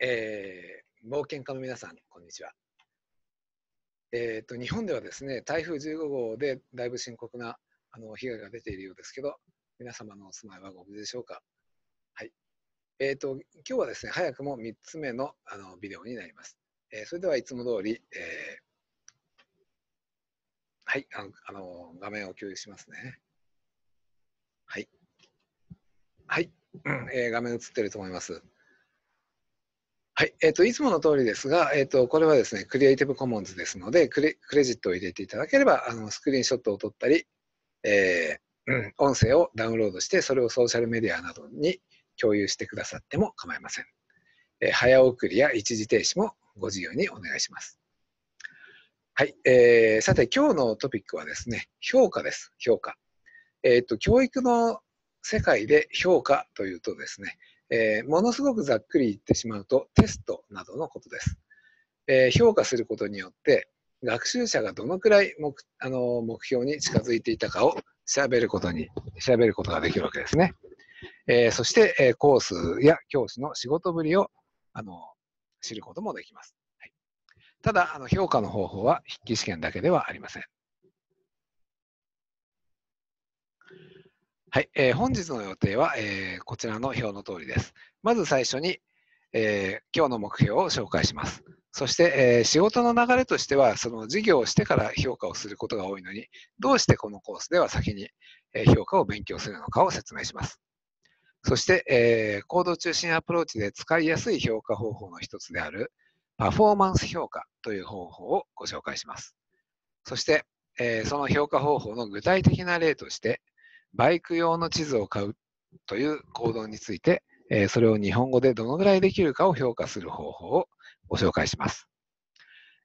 えー、冒険家の皆さん、こんにちは。えーと、日本ではですね、台風15号でだいぶ深刻なあの被害が出ているようですけど、皆様のお住まいはご無事でしょうか。はい。えっ、ー、と、今日はですね、早くも3つ目のあのビデオになります。えー、それではいつも通り、えー、はいあの、あの、画面を共有しますね。はい。はい、えー、画面映ってると思います。はい、えっ、ー、と、いつもの通りですが、えっ、ー、と、これはですね、クリエイティブコモンズですので、クレジットを入れていただければ、あの、スクリーンショットを撮ったり、えー、うん、音声をダウンロードして、それをソーシャルメディアなどに共有してくださっても構いません。えー、早送りや一時停止もご自由にお願いします。はい、えー、さて、今日のトピックはですね、評価です。評価。えっ、ー、と、教育の世界で評価というとですね、えー、ものすごくざっくり言ってしまうとテストなどのことです。えー、評価することによって学習者がどのくらい目あの目標に近づいていたかを調べることに調べることができるわけですね。えー、そして、えコースや教師の仕事ぶりをあの知ることもできます。はい、ただあの評価の方法は筆記試験だけではありません。はい、えー、本日の予定は、えー、こちらの表の通りです。まず最初に、えー、今日の目標を紹介します。そして、えー、仕事の流れとしては、その事業をしてから評価をすることが多いのに、どうしてこのコースでは先に、え評価を勉強するのかを説明します。そして、えー、行動中心アプローチで使いやすい評価方法の一つである、パフォーマンス評価という方法をご紹介します。そして、えー、その評価方法の具体的な例として、バイク用の地図を買うという行動について、えそれを日本語でどのぐらいできるかを評価する方法をご紹介します。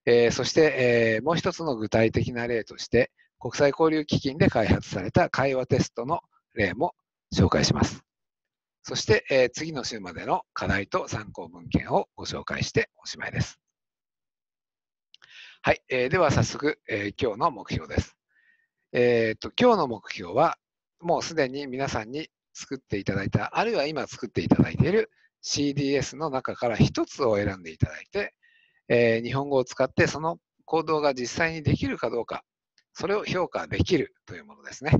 えそして、えもう一つの具体的な例として、国際交流基金で開発された会話テストの例も紹介します。そして、え次の週までの課題と参考文献をご紹介しておしまいです。はい、えー、では早速、えー、今日の目標です。えーと今日の目標は、もうすでに皆さんに作っていただいた、あるいは今作っていただいている CDS の中から1つを選んでいただいて、えー、日本語を使ってその行動が実際にできるかどうか、それを評価できるというものですね。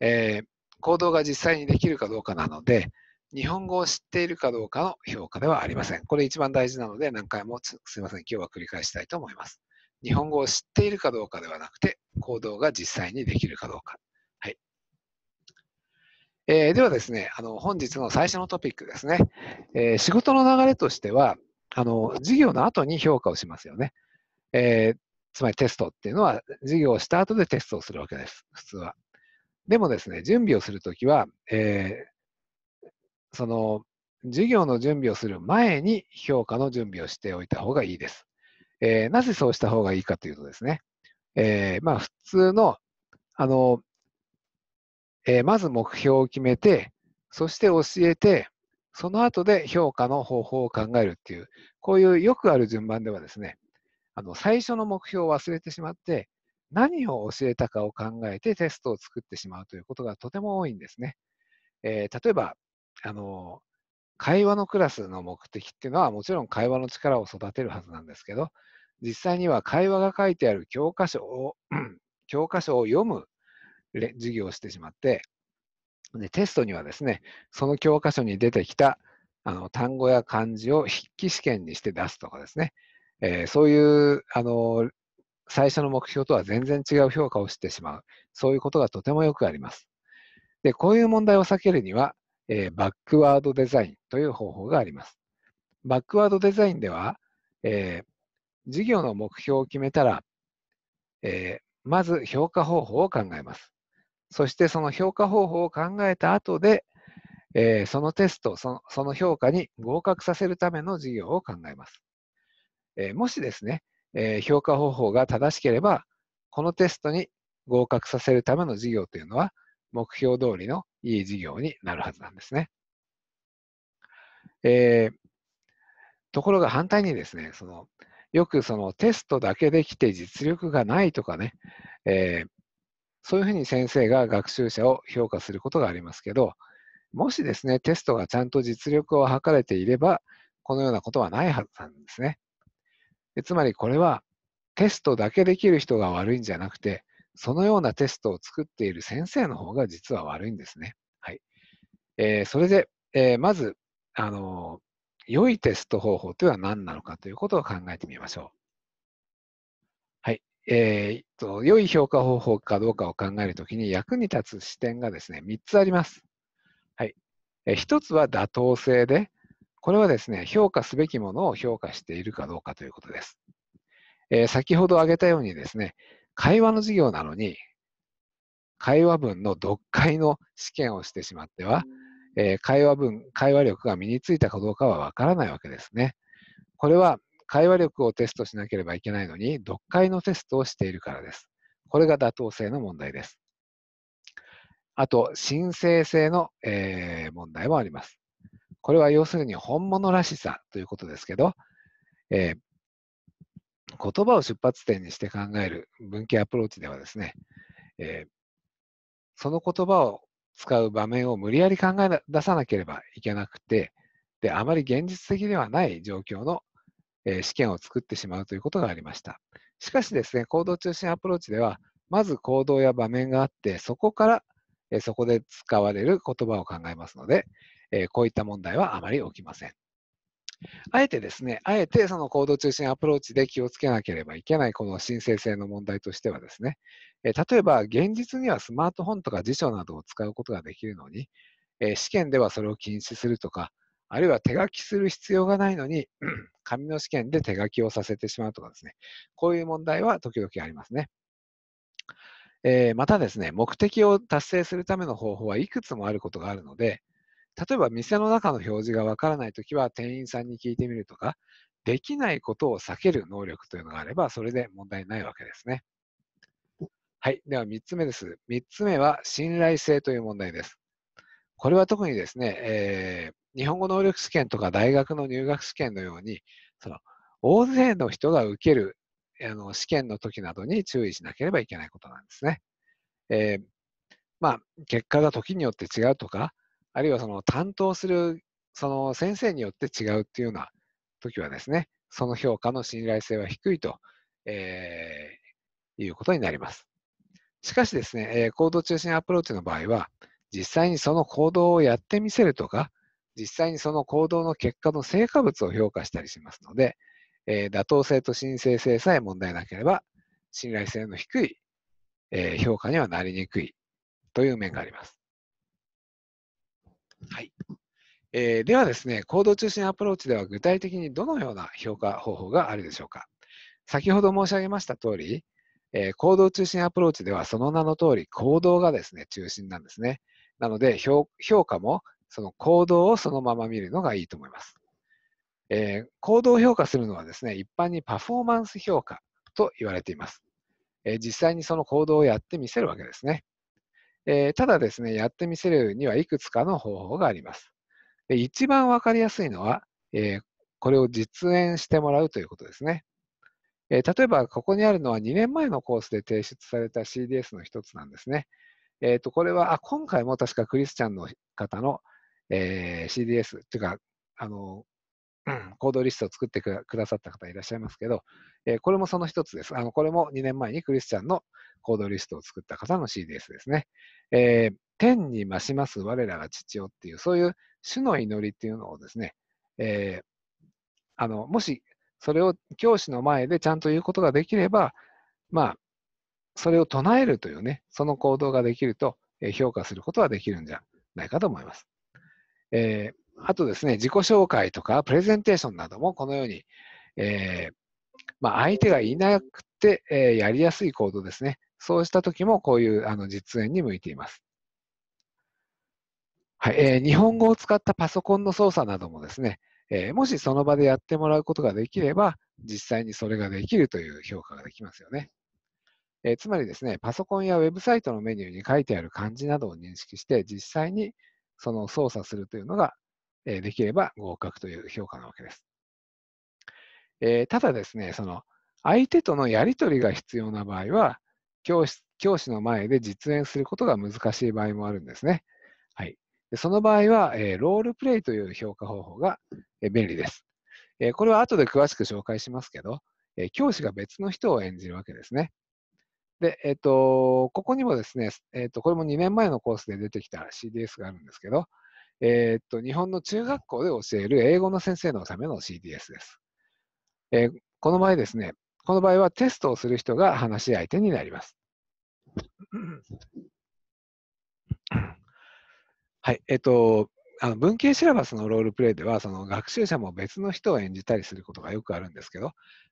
えー、行動が実際にできるかどうかなので、日本語を知っているかどうかの評価ではありません。これ一番大事なので何回もすいません、今日は繰り返したいと思います。日本語を知っているかどうかではなくて、行動が実際にできるかどうかえー、ではですね、あの本日の最初のトピックですね、えー、仕事の流れとしてはあの、授業の後に評価をしますよね。えー、つまりテストっていうのは、授業をした後でテストをするわけです、普通は。でもですね、準備をするときは、えその、授業の準備をする前に評価の準備をしておいた方がいいです。えなぜそうした方がいいかというとですね、えまあ、普通の、あの、えー、まず目標を決めて、そして教えて、その後で評価の方法を考えるっていう、こういうよくある順番ではですね、あの最初の目標を忘れてしまって、何を教えたかを考えてテストを作ってしまうということがとても多いんですね。えー、例えばあの、会話のクラスの目的っていうのはもちろん会話の力を育てるはずなんですけど、実際には会話が書いてある教科書を、教科書を読む授業をしてしまって、でテストにはですね、その教科書に出てきたあの単語や漢字を筆記試験にして出すとかですね、えー、そういうあの最初の目標とは全然違う評価をしてしまう、そういうことがとてもよくあります。で、こういう問題を避けるには、えー、バックワードデザインという方法があります。バックワードデザインでは、えー、業の目標を決めたら、えー、まず評価方法を考えます。そしてその評価方法を考えた後で、えー、そのテストその、その評価に合格させるための事業を考えます。えー、もしですね、えー、評価方法が正しければ、このテストに合格させるための授業というのは、目標通りのいい授業になるはずなんですね。えー、ところが反対にですね、そのよくそのテストだけできて実力がないとかね、えー、そういうふうに先生が学習者を評価することがありますけど、もしですね、テストがちゃんと実力を測れていれば、このようなことはないはずなんですね。でつまりこれは、テストだけできる人が悪いんじゃなくて、そのようなテストを作っている先生の方が実は悪いんですね。はい。えー、それで、えー、まず、あのー、良いテスト方法というのは何なのかということを考えてみましょう。えー、と良い評価方法かどうかを考えるときに役に立つ視点がですね3つあります。はいえー、1つは妥当性で、これはですね評価すべきものを評価しているかどうかということです。えー、先ほど挙げたようにですね会話の授業なのに会話文の読解の試験をしてしまっては、えー、会話文会話力が身についたかどうかはわからないわけですね。これは会話力をテストしなければいけないのに、読解のテストをしているからです。これが妥当性の問題です。あと、申請性の、えー、問題もあります。これは要するに本物らしさということですけど、えー、言葉を出発点にして考える文系アプローチではですね、えー、その言葉を使う場面を無理やり考え出さなければいけなくて、であまり現実的ではない状況のえ試験を作ってしまうということがありました。しかしですね、行動中心アプローチでは、まず行動や場面があって、そこから、えそこで使われる言葉を考えますので、えこういった問題はあまり起きません。あえてですね、あえてその行動中心アプローチで気をつけなければいけないこの申請性の問題としてはですね、え例えば現実にはスマートフォンとか辞書などを使うことができるのに、え試験ではそれを禁止するとか、あるいは手書きする必要がないのに、紙の試験で手書きをさせてしまうとかですね、こういう問題は時々ありますね。えー、またですね、目的を達成するための方法はいくつもあることがあるので、例えば店の中の表示がわからないときは店員さんに聞いてみるとか、できないことを避ける能力というのがあれば、それで問題ないわけですね。はい。では3つ目です。3つ目は信頼性という問題です。これは特にですね、えー、日本語能力試験とか大学の入学試験のように、その大勢の人が受けるあの試験の時などに注意しなければいけないことなんですね。えー、まあ、結果が時によって違うとか、あるいはその担当するその先生によって違うっていうような時はですね、その評価の信頼性は低いと、えー、いうことになります。しかしですね、えー、行動中心アプローチの場合は、実際にその行動をやってみせるとか、実際にその行動の結果の成果物を評価したりしますので、えー、妥当性と申請性さえ問題なければ、信頼性の低い、えー、評価にはなりにくいという面があります。はい。えー、ではですね、行動中心アプローチでは具体的にどのような評価方法があるでしょうか。先ほど申し上げました通り、えー、行動中心アプローチではその名の通り行動がですね、中心なんですね。なので評、評価もその行動をそのまま見るのがいいと思います。えー、行動を評価するのはですね、一般にパフォーマンス評価と言われています。えー、実際にその行動をやってみせるわけですね。えー、ただですね、やってみせるにはいくつかの方法があります。で一番わかりやすいのは、えこれを実演してもらうということですね。え例えば、ここにあるのは2年前のコースで提出された CDS の一つなんですね。えっ、ー、と、これは、あ、今回も確かクリスチャンの方の、えー、CDS っていうか、あの、行動リストを作ってくださった方いらっしゃいますけど、えー、これもその一つです。あの、これも2年前にクリスチャンの行動リストを作った方の CDS ですね。えー、天に増します我らが父よっていう、そういう主の祈りっていうのをですね、えー、あの、もしそれを教師の前でちゃんと言うことができれば、まあ、それを唱えるというね、その行動ができると、え評価することはできるんじゃないかと思います。えー、あとですね、自己紹介とかプレゼンテーションなどもこのように、えー、まあ、相手がいなくて、えー、やりやすい行動ですね。そうした時もこういうあの実演に向いています。はいえー、日本語を使ったパソコンの操作などもですね、えもしその場でやってもらうことができれば、実際にそれができるという評価ができますよね。えー、つまりですね、パソコンやウェブサイトのメニューに書いてある漢字などを認識して、実際にその操作するというのが、えー、できれば合格という評価なわけです。えー、ただですね、その相手とのやり取りが必要な場合は教師、教師の前で実演することが難しい場合もあるんですね。はい、でその場合は、えー、ロールプレイという評価方法が、えー、便利です、えー。これは後で詳しく紹介しますけど、えー、教師が別の人を演じるわけですね。で、えっ、と、ここにもですね、えっ、と、これも2年前のコースで出てきた CDS があるんですけど、えっ、と、日本の中学校で教える英語の先生のための CDS です。えこの場合ですね、この場合はテストをする人が話し相手になります。はい、えっ、と、あの文系シラバスのロールプレイでは、その学習者も別の人を演じたりすることがよくあるんですけど、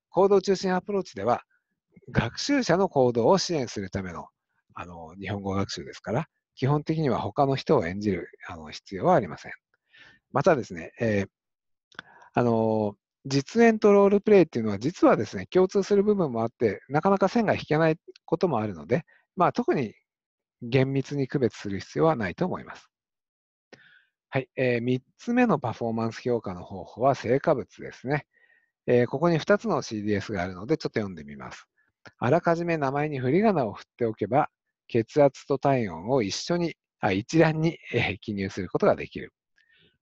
行動中心アプローチでは、学習者の行動を支援するためのあの日本語学習ですから、基本的には他の人を演じるあの必要はありません。またですね、えー、あの実演とロールプレイっていうのは実はですね、共通する部分もあって、なかなか線が引けないこともあるので、まあ、特に厳密に区別する必要はないと思います。はい、えー、3つ目のパフォーマンス評価の方法は成果物ですね。えー、ここに2つの CDS があるので、ちょっと読んでみます。あらかじめ名前に振り仮名を振っておけば、血圧と体温を一緒に、あ一覧に、え記入することができる。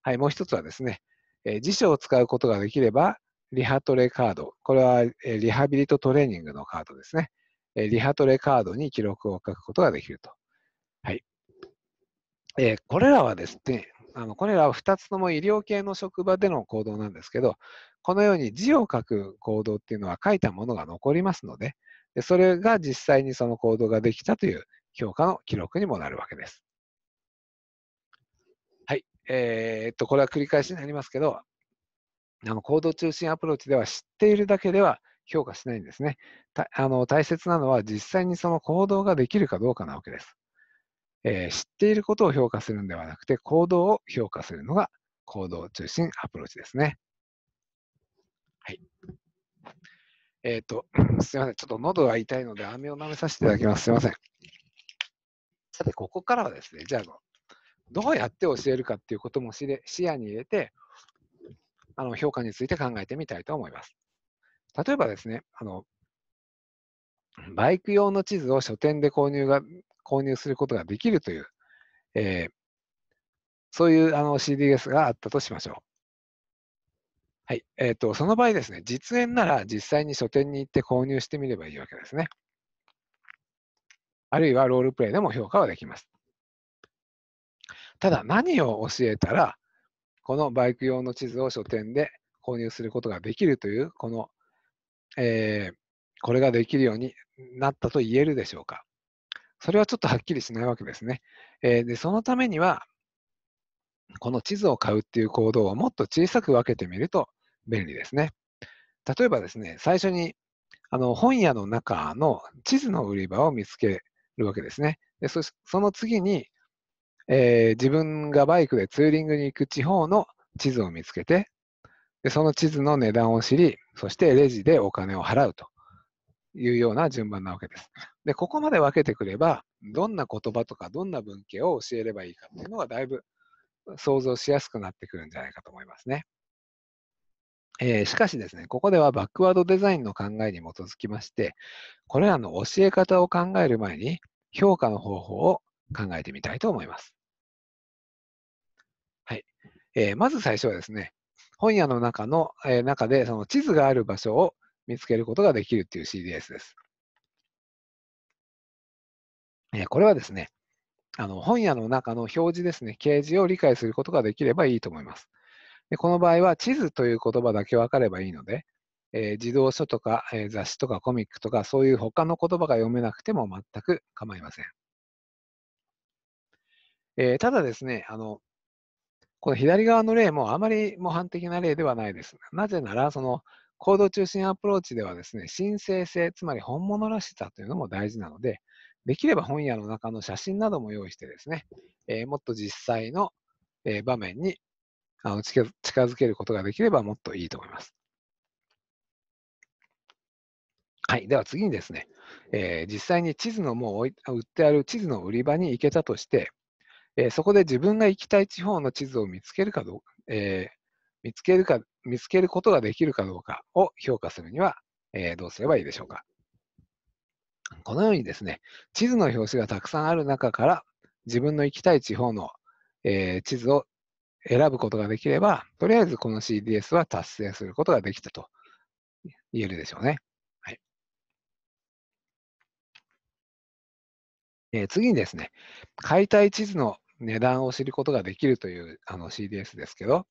はい、もう一つはですね、え辞書を使うことができれば、リハトレカード、これは、えリハビリとトレーニングのカードですね、えリハトレカードに記録を書くことができると。はい。えこれらはですね、あのこれらは2つとも医療系の職場での行動なんですけど、このように字を書く行動っていうのは書いたものが残りますので、でそれが実際にその行動ができたという評価の記録にもなるわけです。はい。えー、っと、これは繰り返しになりますけど、あの行動中心アプローチでは知っているだけでは評価しないんですね。あの大切なのは実際にその行動ができるかどうかなわけです。えー、知っていることを評価するのではなくて、行動を評価するのが行動中心アプローチですね。はい。えっ、ー、と、すみません。ちょっと喉が痛いので、飴を舐めさせていただきます。すみません。さて、ここからはですね、じゃあ、どうやって教えるかっていうことも視野に入れて、あの評価について考えてみたいと思います。例えばですね、あのバイク用の地図を書店で購入が購入することができるという、えー、そういうあの CDS があったとしましょう。はいえーと、とその場合ですね、実演なら実際に書店に行って購入してみればいいわけですね。あるいはロールプレイでも評価はできます。ただ何を教えたら、このバイク用の地図を書店で購入することができるという、この、えー、これができるようになったと言えるでしょうか。それはちょっとはっきりしないわけですね。えー、でそのためには、この地図を買うっていう行動をもっと小さく分けてみると便利ですね。例えばですね、最初にあの本屋の中の地図の売り場を見つけるわけですね。でその次に、えー、自分がバイクでツーリングに行く地方の地図を見つけてで、その地図の値段を知り、そしてレジでお金を払うと。いうような順番なわけです。で、ここまで分けてくれば、どんな言葉とかどんな文型を教えればいいかっていうのがだいぶ想像しやすくなってくるんじゃないかと思いますね。えー、しかしですね、ここではバックワードデザインの考えに基づきまして、これらの教え方を考える前に、評価の方法を考えてみたいと思います。はい。えー、まず最初はですね、本屋の中の、えー、中でその地図がある場所を見つけることができるっていう CDS です。えこれはですね、あの本屋の中の表示ですね、掲示を理解することができればいいと思います。でこの場合は地図という言葉だけ分かればいいので、えー、児童書とか、えー、雑誌とかコミックとかそういう他の言葉が読めなくても全く構いません。えー、ただですね、あの、この左側の例もあまり模範的な例ではないです。なぜなら、その行動中心アプローチではですね、申請性、つまり本物らしさというのも大事なので、できれば本屋の中の写真なども用意してですね、えー、もっと実際の、えー、場面にあの近づけることができればもっといいと思います。はい、では次にですね、えー、実際に地図のもう売ってある地図の売り場に行けたとして、えー、そこで自分が行きたい地方の地図を見つけるかどうか、えー、見つけるか見つけることができるかどうかを評価するには、えー、どうすればいいでしょうか。このようにですね、地図の表紙がたくさんある中から、自分の行きたい地方の、えー、地図を選ぶことができれば、とりあえずこの CDS は達成することができたと言えるでしょうね。はい、えー、次にですね、解体地図の値段を知ることができるというあの CDS ですけど、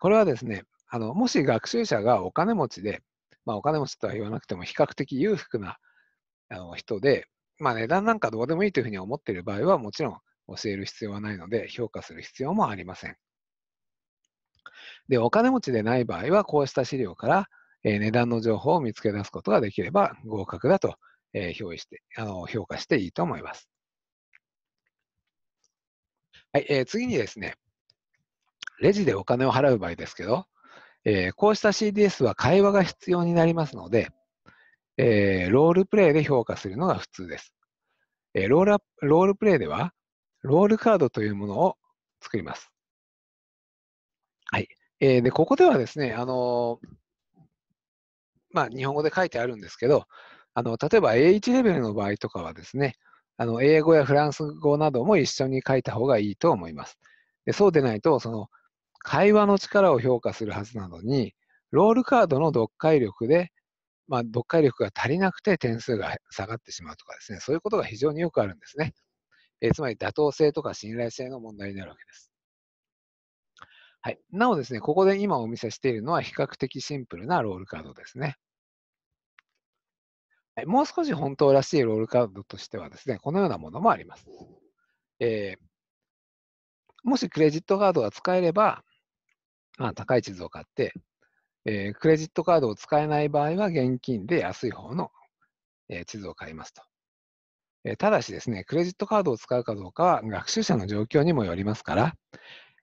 これはですね、あの、もし学習者がお金持ちで、まあ、お金持ちとは言わなくても比較的裕福なあの人で、まあ、値段なんかどうでもいいというふうに思っている場合は、もちろん教える必要はないので、評価する必要もありません。で、お金持ちでない場合は、こうした資料から、えー、値段の情報を見つけ出すことができれば合格だと、えー、表してあの評価していいと思います。はいえー、次にですね、レジでお金を払う場合ですけど、えー、こうした CDS は会話が必要になりますので、えー、ロールプレイで評価するのが普通です。えー、ロールロールプレイでは、ロールカードというものを作ります。はい。えー、で、ここではですね、あのまあ、日本語で書いてあるんですけど、あの例えば A1 レベルの場合とかはですね、あの英語やフランス語なども一緒に書いた方がいいと思います。でそうでないと、その会話の力を評価するはずなのに、ロールカードの読解力で、まあ、読解力が足りなくて点数が下がってしまうとかですね、そういうことが非常によくあるんですね。えー、つまり妥当性とか信頼性の問題になるわけです。はい。なおですね、ここで今お見せしているのは比較的シンプルなロールカードですね。はい、もう少し本当らしいロールカードとしてはですね、このようなものもあります。えー、もしクレジットカードが使えれば、まあ、高い地図を買って、えー、クレジットカードを使えない場合は現金で安い方の、えー、地図を買いますと。えー、ただしですね、クレジットカードを使うかどうかは学習者の状況にもよりますから、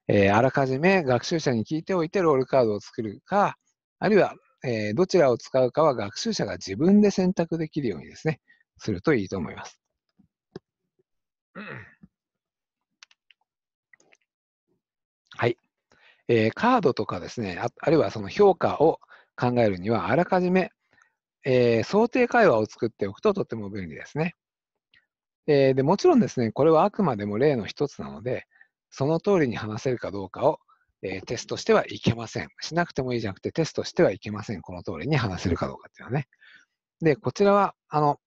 えあらかじめ学習者に聞いておいてロールカードを作るか、あるいは、えどちらを使うかは学習者が自分で選択できるようにですね、するといいと思います。はい。えー、カードとかですねあ、あるいはその評価を考えるには、あらかじめ、えー、想定会話を作っておくととても便利ですね。えー、でもちろんですね、これはあくまでも例の一つなので、その通りに話せるかどうかを、えー、テストしてはいけません。しなくてもいいじゃなくて、テストしてはいけません。この通りに話せるかどうかっていうのはね。で、こちらは、あの、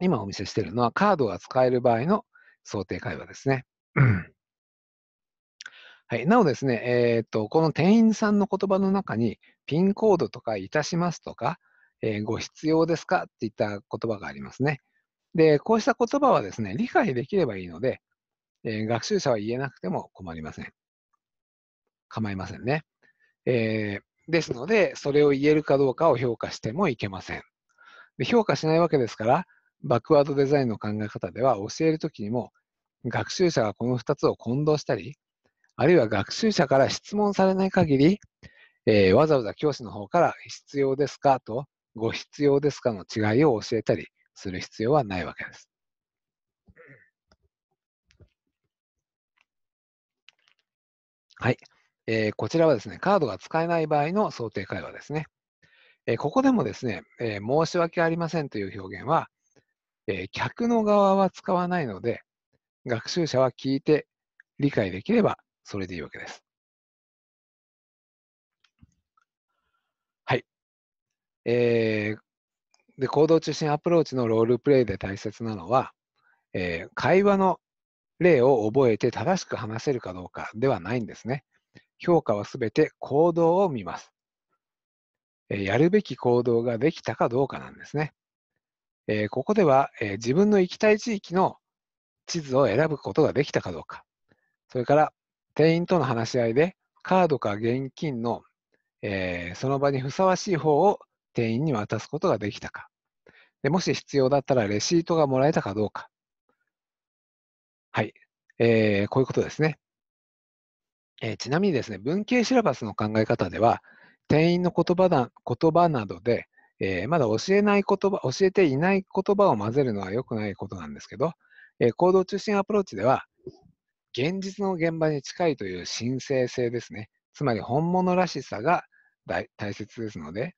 今お見せしているのはカードが使える場合の想定会話ですね。はい、なおですね、えー、っと、この店員さんの言葉の中に、ピンコードとか、いたしますとか、えー、ご必要ですかっていった言葉がありますね。で、こうした言葉はですね、理解できればいいので、えー、学習者は言えなくても困りません。構いませんね。えー、ですので、それを言えるかどうかを評価してもいけません。で評価しないわけですから、バックワードデザインの考え方では教えるときにも、学習者がこの2つを混同したり、あるいは学習者から質問されない限り、えー、わざわざ教師の方から必要ですかとご必要ですかの違いを教えたりする必要はないわけです。はい。えー、こちらはですね、カードが使えない場合の想定会話ですね。えー、ここでもですね、えー、申し訳ありませんという表現は、え客の側は使わないので、学習者は聞いて理解できればそれでいいわけです。はい。えー、で、行動中心アプローチのロールプレイで大切なのは、えー、会話の例を覚えて正しく話せるかどうかではないんですね。評価はすべて行動を見ます。やるべき行動ができたかどうかなんですね。えー、ここでは、えー、自分の行きたい地域の地図を選ぶことができたかどうか、それから店員との話し合いでカードか現金の、えー、その場にふさわしい方を店員に渡すことができたかで、もし必要だったらレシートがもらえたかどうか。はい、えー、こういうことですね、えー、ちなみにですね、文系シラバスの考え方では、店員の言葉な言葉などで、えー、まだ教えない言葉、教えていない言葉を混ぜるのは良くないことなんですけど、えー、行動中心アプローチでは、現実の現場に近いという神聖性ですね。つまり本物らしさが大切ですので、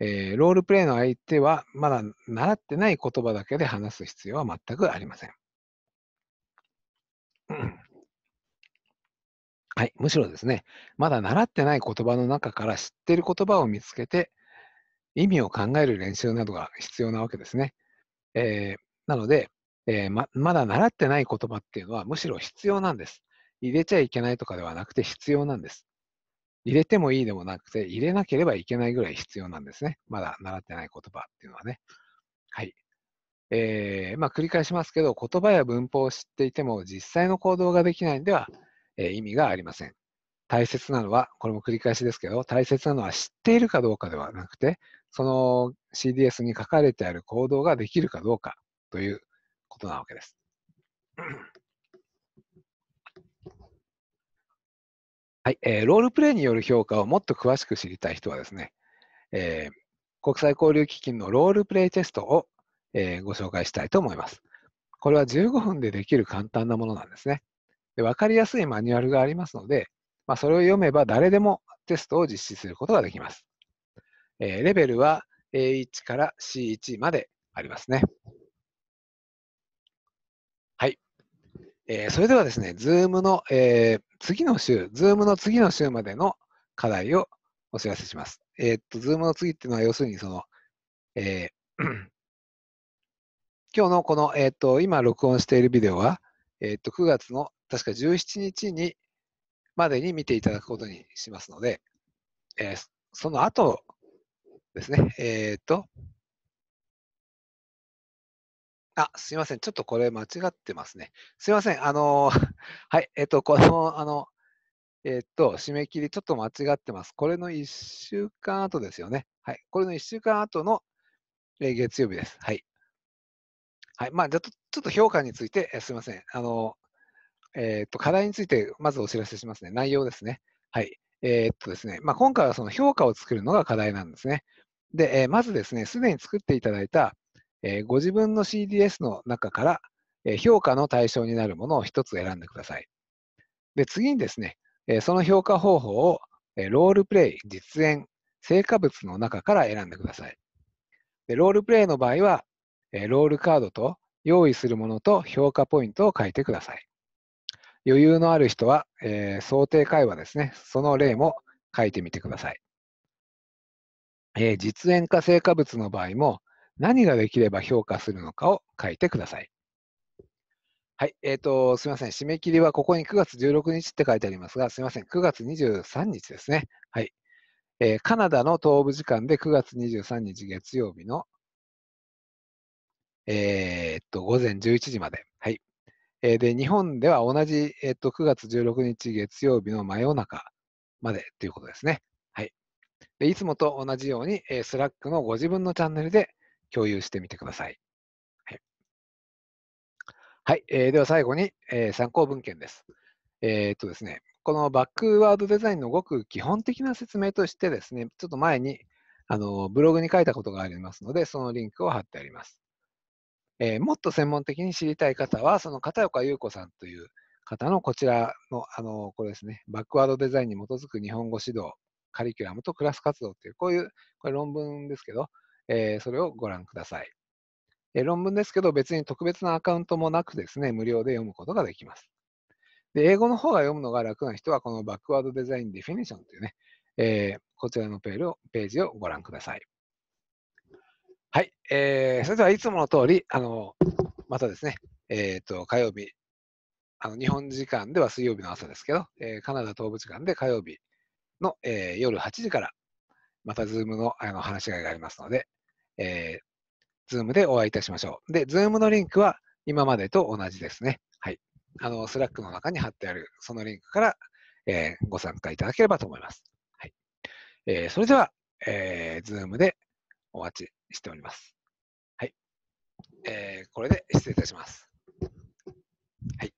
えー、ロールプレイの相手はまだ習ってない言葉だけで話す必要は全くありません。ん、はい、むしろですね、まだ習ってない言葉の中から知っている言葉を見つけて、意味を考える練習などが必要なわけですね。えー、なので、えー、ままだ習ってない言葉っていうのはむしろ必要なんです。入れちゃいけないとかではなくて必要なんです。入れてもいいでもなくて、入れなければいけないぐらい必要なんですね。まだ習ってない言葉っていうのはね。はい。えー、まあ繰り返しますけど、言葉や文法を知っていても実際の行動ができないんでは、えー、意味がありません。大切なのは、これも繰り返しですけど、大切なのは知っているかどうかではなくて、その CDS に書かれてある行動ができるかどうかということなわけです。はい、えー、ロールプレイによる評価をもっと詳しく知りたい人はですね、えー、国際交流基金のロールプレイテストを、えー、ご紹介したいと思います。これは15分でできる簡単なものなんですね。で分かりやすいマニュアルがありますので、まあ、それを読めば誰でもテストを実施することができます。えー、レベルは A1 から C1 までありますね。えー、それではですね、ズームの、えー、次の週、ズームの次の週までの課題をお知らせします。えー、っと、ズームの次っていうのは、要するにその、えー、今日のこの、えー、っと、今録音しているビデオは、えっと、9月の確か17日にまでに見ていただくことにしますので、えその後ですね、えっと、あ、すいません。ちょっとこれ間違ってますね。すいません。あの はい。えっと、この、あの、えっと、締め切りちょっと間違ってます。これの1週間後ですよね。はい。これの1週間後の、え月曜日です。はい。はい。まあ、じゃちょっと評価について、えすいません。あのえっと、課題についてまずお知らせしますね。内容ですね。はい。えっとですね。まあ、今回はその評価を作るのが課題なんですね。で、えまずですね、すでに作っていただいた、えー、ご自分の CDS の中から、え評価の対象になるものを1つ選んでください。で次にですね、えその評価方法を、えロールプレイ、実演、成果物の中から選んでください。でロールプレイの場合は、えロールカードと用意するものと評価ポイントを書いてください。余裕のある人は、えー、想定会話ですね、その例も書いてみてください。えー、実演か成果物の場合も、何ができれば評価するのかを書いてください。はい、えっ、ー、と、すみません。締め切りはここに9月16日って書いてありますが、すみません。9月23日ですね。はい。えー、カナダの東部時間で9月23日月曜日の、えー、っと、午前11時まで。はい。えー、で、日本では同じ、えっと、9月16日月曜日の真夜中までということですね。はい。でいつもと同じように、えー、スラックのご自分のチャンネルで、共有してみてください。はい、はい、えー、では最後に、えー、参考文献です。えー、っとですね、このバックワードデザインのごく基本的な説明としてですね、ちょっと前にあのブログに書いたことがありますので、そのリンクを貼ってあります。えー、もっと専門的に知りたい方は、その片岡優子さんという方のこちらの、あのこれですね、バックワードデザインに基づく日本語指導、カリキュラムとクラス活動という、こういうこれ論文ですけど、えー、それをご覧ください、えー、論文ですけど、別に特別なアカウントもなくですね、無料で読むことができます。で英語の方が読むのが楽な人は、このバックワードデザインディフィニションというね、えー、こちらのペールをページをご覧ください。はい、えー、それではいつもの通り、あのまたですね、えっ、ー、と火曜日あの、日本時間では水曜日の朝ですけど、えー、カナダ東部時間で火曜日の、えー、夜8時から、またズームのあの話し合いがありますので、えー、Zoom でお会いいたしましょう。で、Zoom のリンクは今までと同じですね。はい。あの、スラックの中に貼ってある、そのリンクから、えー、ご参加いただければと思います。はい。えー、それでは、えー、Zoom でお待ちしております。はい。えー、これで失礼いたします。はい。